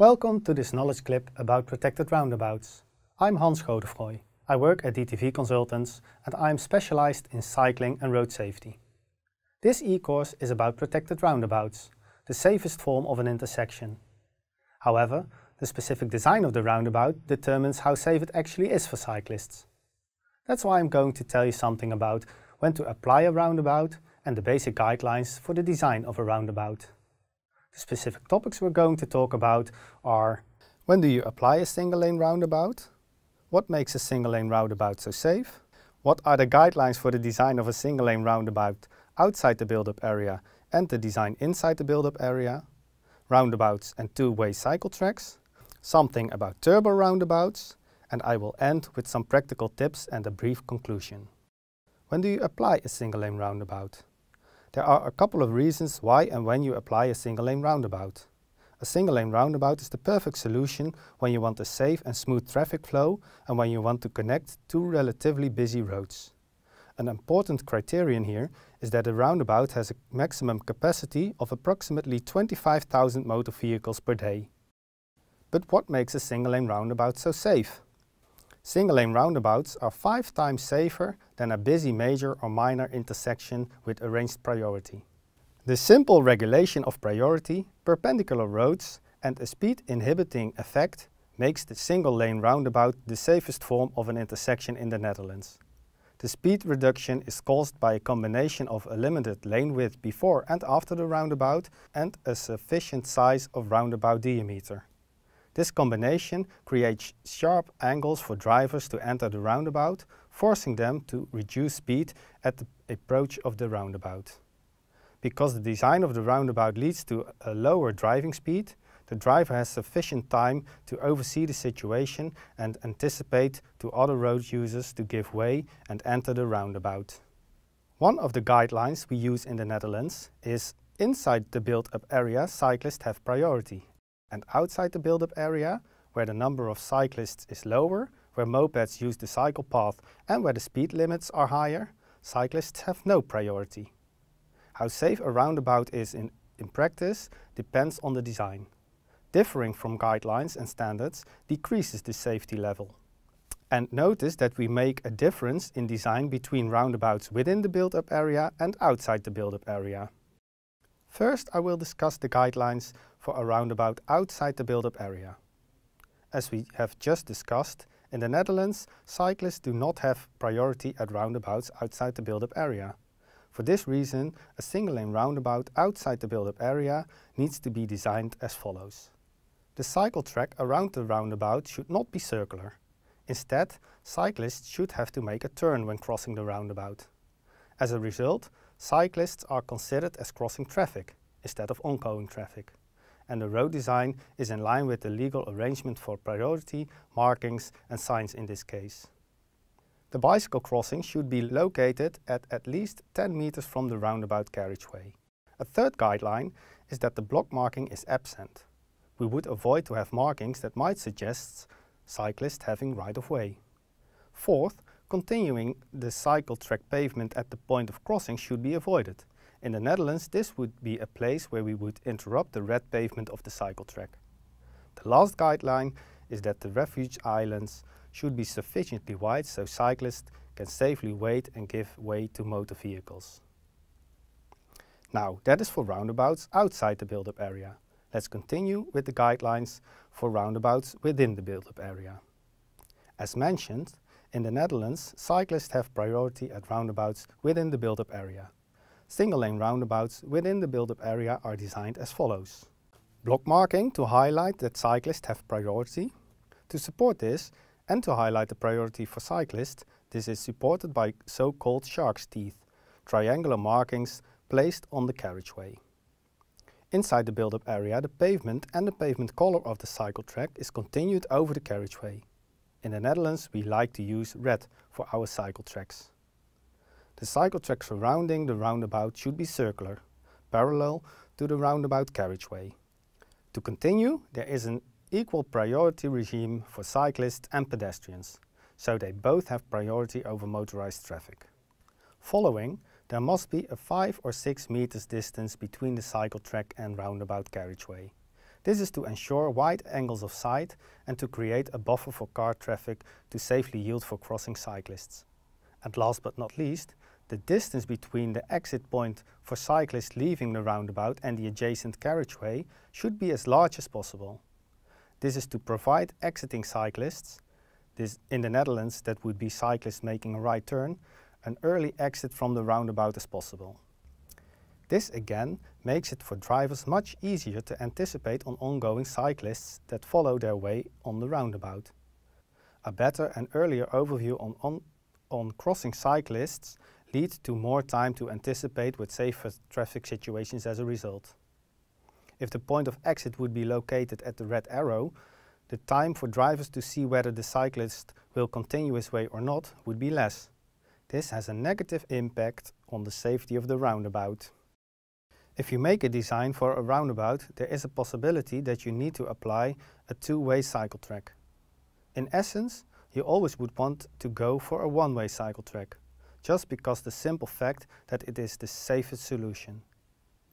Welcome to this knowledge clip about protected roundabouts. I'm Hans Godefroy. I work at DTV Consultants and I'm specialized in cycling and road safety. This e-course is about protected roundabouts, the safest form of an intersection. However, the specific design of the roundabout determines how safe it actually is for cyclists. That's why I'm going to tell you something about when to apply a roundabout and the basic guidelines for the design of a roundabout. The specific topics we're going to talk about are when do you apply a single lane roundabout? What makes a single lane roundabout so safe? What are the guidelines for the design of a single lane roundabout outside the build-up area and the design inside the build-up area? Roundabouts and two-way cycle tracks? Something about turbo roundabouts? And I will end with some practical tips and a brief conclusion. When do you apply a single lane roundabout? There are a couple of reasons why and when you apply a single lane roundabout. A single lane roundabout is the perfect solution when you want a safe and smooth traffic flow and when you want to connect two relatively busy roads. An important criterion here is that a roundabout has a maximum capacity of approximately 25,000 motor vehicles per day. But what makes a single lane roundabout so safe? Single-lane roundabouts are five times safer than a busy major or minor intersection with arranged priority. The simple regulation of priority, perpendicular roads and a speed inhibiting effect makes the single-lane roundabout the safest form of an intersection in the Netherlands. The speed reduction is caused by a combination of a limited lane width before and after the roundabout and a sufficient size of roundabout diameter. This combination creates sharp angles for drivers to enter the roundabout, forcing them to reduce speed at the approach of the roundabout. Because the design of the roundabout leads to a lower driving speed, the driver has sufficient time to oversee the situation and anticipate to other road users to give way and enter the roundabout. One of the guidelines we use in the Netherlands is inside the built-up area cyclists have priority and outside the build-up area, where the number of cyclists is lower, where mopeds use the cycle path and where the speed limits are higher, cyclists have no priority. How safe a roundabout is in, in practice depends on the design. Differing from guidelines and standards decreases the safety level. And notice that we make a difference in design between roundabouts within the build-up area and outside the build-up area. First I will discuss the guidelines for a roundabout outside the build-up area. As we have just discussed, in the Netherlands, cyclists do not have priority at roundabouts outside the build-up area. For this reason, a single-lane roundabout outside the build-up area needs to be designed as follows. The cycle track around the roundabout should not be circular. Instead, cyclists should have to make a turn when crossing the roundabout. As a result, cyclists are considered as crossing traffic instead of ongoing traffic and the road design is in line with the legal arrangement for priority, markings and signs in this case. The bicycle crossing should be located at at least 10 meters from the roundabout carriageway. A third guideline is that the block marking is absent. We would avoid to have markings that might suggest cyclists having right-of-way. Fourth, continuing the cycle track pavement at the point of crossing should be avoided. In the Netherlands, this would be a place where we would interrupt the red pavement of the cycle track. The last guideline is that the refuge islands should be sufficiently wide so cyclists can safely wait and give way to motor vehicles. Now, that is for roundabouts outside the build-up area. Let's continue with the guidelines for roundabouts within the build-up area. As mentioned, in the Netherlands, cyclists have priority at roundabouts within the build-up area. Single-lane roundabouts within the build-up area are designed as follows. Block marking to highlight that cyclists have priority. To support this and to highlight the priority for cyclists, this is supported by so-called shark's teeth, triangular markings placed on the carriageway. Inside the build-up area, the pavement and the pavement color of the cycle track is continued over the carriageway. In the Netherlands, we like to use red for our cycle tracks. The cycle track surrounding the roundabout should be circular, parallel to the roundabout carriageway. To continue, there is an equal priority regime for cyclists and pedestrians, so they both have priority over motorized traffic. Following, there must be a 5 or 6 meters distance between the cycle track and roundabout carriageway. This is to ensure wide angles of sight and to create a buffer for car traffic to safely yield for crossing cyclists. And last but not least, the distance between the exit point for cyclists leaving the roundabout and the adjacent carriageway should be as large as possible. This is to provide exiting cyclists, this in the Netherlands that would be cyclists making a right turn, an early exit from the roundabout as possible. This again makes it for drivers much easier to anticipate on ongoing cyclists that follow their way on the roundabout. A better and earlier overview on, on on crossing cyclists lead to more time to anticipate with safer traffic situations as a result. If the point of exit would be located at the red arrow, the time for drivers to see whether the cyclist will continue his way or not would be less. This has a negative impact on the safety of the roundabout. If you make a design for a roundabout, there is a possibility that you need to apply a two-way cycle track. In essence, you always would want to go for a one-way cycle track, just because the simple fact that it is the safest solution.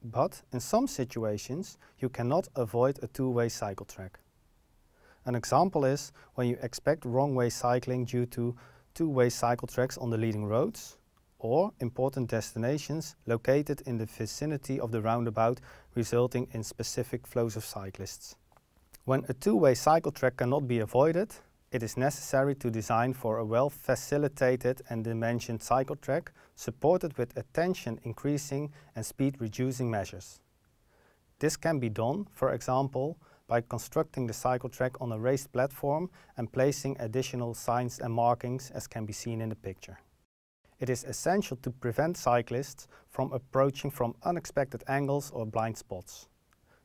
But in some situations, you cannot avoid a two-way cycle track. An example is when you expect wrong-way cycling due to two-way cycle tracks on the leading roads or important destinations located in the vicinity of the roundabout resulting in specific flows of cyclists. When a two-way cycle track cannot be avoided, it is necessary to design for a well-facilitated and dimensioned cycle track supported with attention increasing and speed reducing measures. This can be done, for example, by constructing the cycle track on a raised platform and placing additional signs and markings as can be seen in the picture. It is essential to prevent cyclists from approaching from unexpected angles or blind spots.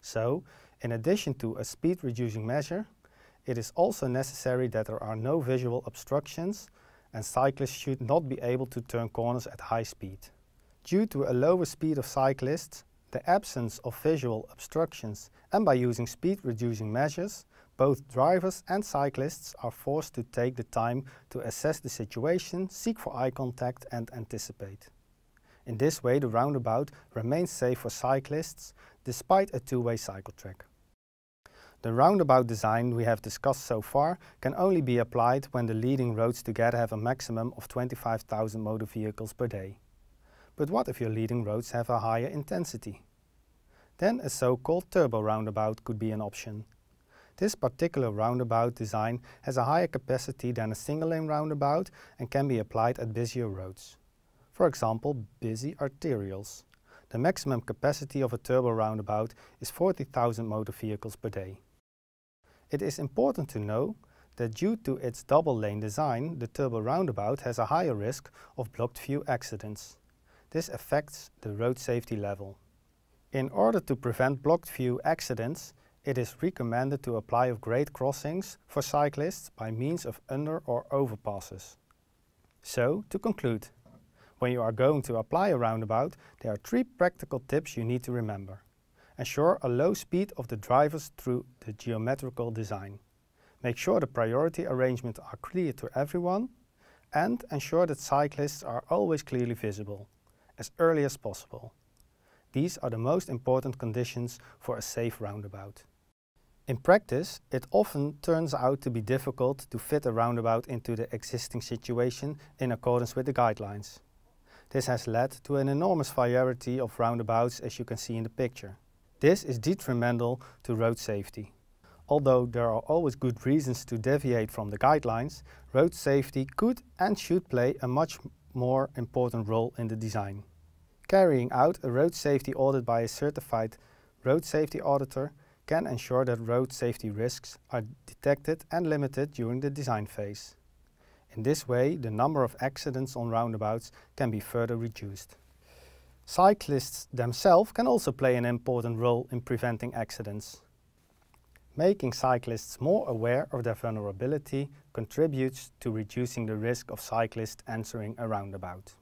So, in addition to a speed reducing measure, it is also necessary that there are no visual obstructions and cyclists should not be able to turn corners at high speed. Due to a lower speed of cyclists, the absence of visual obstructions and by using speed-reducing measures, both drivers and cyclists are forced to take the time to assess the situation, seek for eye contact and anticipate. In this way the roundabout remains safe for cyclists despite a two-way cycle track. The roundabout design we have discussed so far can only be applied when the leading roads together have a maximum of 25,000 motor vehicles per day. But what if your leading roads have a higher intensity? Then a so-called turbo roundabout could be an option. This particular roundabout design has a higher capacity than a single-lane roundabout and can be applied at busier roads. For example, busy arterials. The maximum capacity of a turbo roundabout is 40,000 motor vehicles per day. It is important to know that due to its double lane design, the turbo roundabout has a higher risk of blocked view accidents. This affects the road safety level. In order to prevent blocked view accidents, it is recommended to apply of grade crossings for cyclists by means of under or overpasses. So, to conclude, when you are going to apply a roundabout, there are three practical tips you need to remember. Ensure a low speed of the drivers through the geometrical design. Make sure the priority arrangements are clear to everyone and ensure that cyclists are always clearly visible, as early as possible. These are the most important conditions for a safe roundabout. In practice, it often turns out to be difficult to fit a roundabout into the existing situation in accordance with the guidelines. This has led to an enormous variety of roundabouts as you can see in the picture. This is detrimental to road safety. Although there are always good reasons to deviate from the guidelines, road safety could and should play a much more important role in the design. Carrying out a road safety audit by a certified road safety auditor can ensure that road safety risks are detected and limited during the design phase. In this way, the number of accidents on roundabouts can be further reduced. Cyclists themselves can also play an important role in preventing accidents. Making cyclists more aware of their vulnerability contributes to reducing the risk of cyclists entering a roundabout.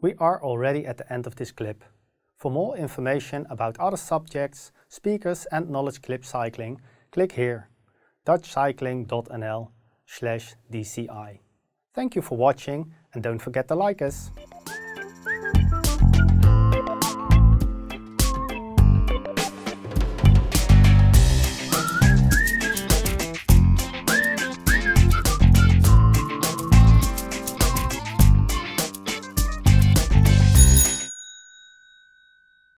We are already at the end of this clip. For more information about other subjects, speakers and knowledge clip cycling, click here dutchcycling.nl slash DCI. Thank you for watching and don't forget to like us.